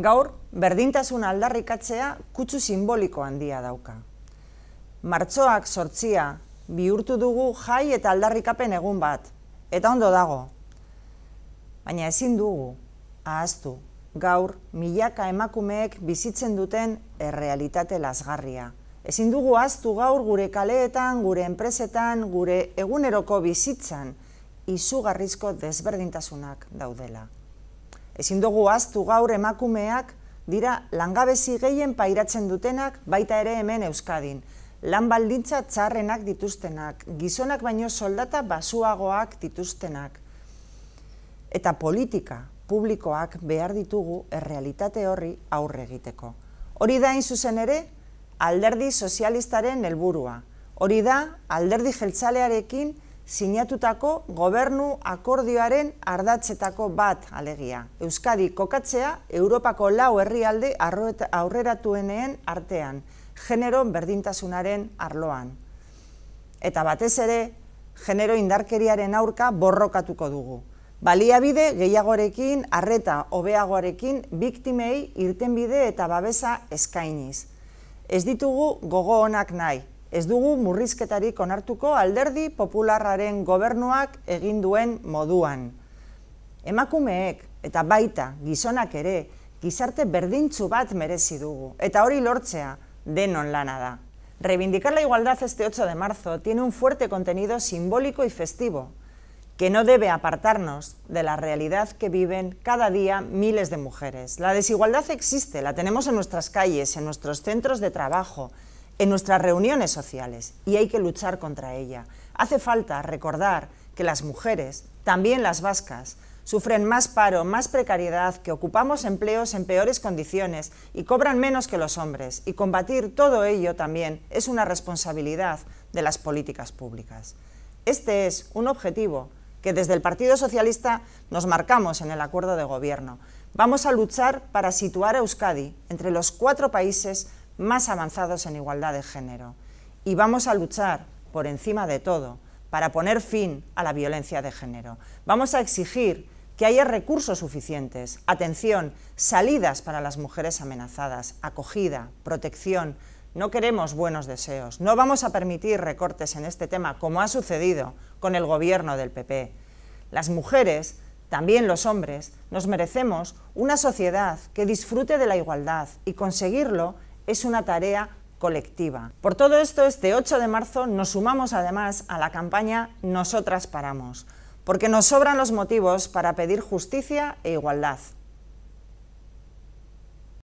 Gaur, berdintasun aldarrikatzea kutsu simboliko handia dauka. Martzoak sortzia bihurtu dugu jai eta aldarrikapen egun bat, eta ondo dago. Baina ezin dugu, ahaztu, gaur milaka emakumeek bizitzen duten errealitate lasgarria. Ezin dugu ahaztu gaur gure kaleetan, gure enpresetan, gure eguneroko bizitzan, izugarrizko desberdintasunak daudela. Ezin dugu aztu gaur emakumeak dira langabezi gehien pairatzen dutenak baita ere hemen Euskadin. Lan baldintza txarrenak dituztenak, gizonak baino soldata basuagoak dituztenak. Eta politika publikoak behar ditugu errealitate horri aurre egiteko. Hori da zuzen ere alderdi sozialistaren helburua. Hori da alderdi jeltzalearekin sinatutako gobernu akordioaren ardatzetako bat alegia. Euskadi kokatzea Europako lau herrialde aurreratuenean artean, genero berdintasunaren arloan. Eta batez ere, genero indarkeriaren aurka borrokatuko dugu. Baliabide gehiagorekin, arreta hobeagoarekin, biktimei irtenbide eta babesa eskainiz. Ez ditugu gogo honak nahi, ez dugu murrizketarik onartuko alderdi popularraren gobernuak egin duen moduan. Emakumeek eta baita gizonak ere gizarte berdintzu bat merezi dugu eta hori lortzea denon lana da. Reivindicar la igualdad este 8 de marzo tiene un fuerte contenido simbólico y festivo que no debe apartarnos de la realidad que viven cada día miles de mujeres. La desigualdad existe, la tenemos en nuestras calles, en nuestros centros de trabajo, en nuestras reuniones sociales y hay que luchar contra ella. Hace falta recordar que las mujeres, también las vascas, sufren más paro, más precariedad, que ocupamos empleos en peores condiciones y cobran menos que los hombres, y combatir todo ello también es una responsabilidad de las políticas públicas. Este es un objetivo que desde el Partido Socialista nos marcamos en el acuerdo de gobierno. Vamos a luchar para situar a Euskadi entre los cuatro países más avanzados en igualdad de género y vamos a luchar, por encima de todo, para poner fin a la violencia de género. Vamos a exigir que haya recursos suficientes, atención, salidas para las mujeres amenazadas, acogida, protección. No queremos buenos deseos, no vamos a permitir recortes en este tema, como ha sucedido con el gobierno del PP. Las mujeres, también los hombres, nos merecemos una sociedad que disfrute de la igualdad y conseguirlo es una tarea colectiva. Por todo esto, este 8 de marzo nos sumamos además a la campaña Nosotras Paramos, porque nos sobran los motivos para pedir justicia e igualdad.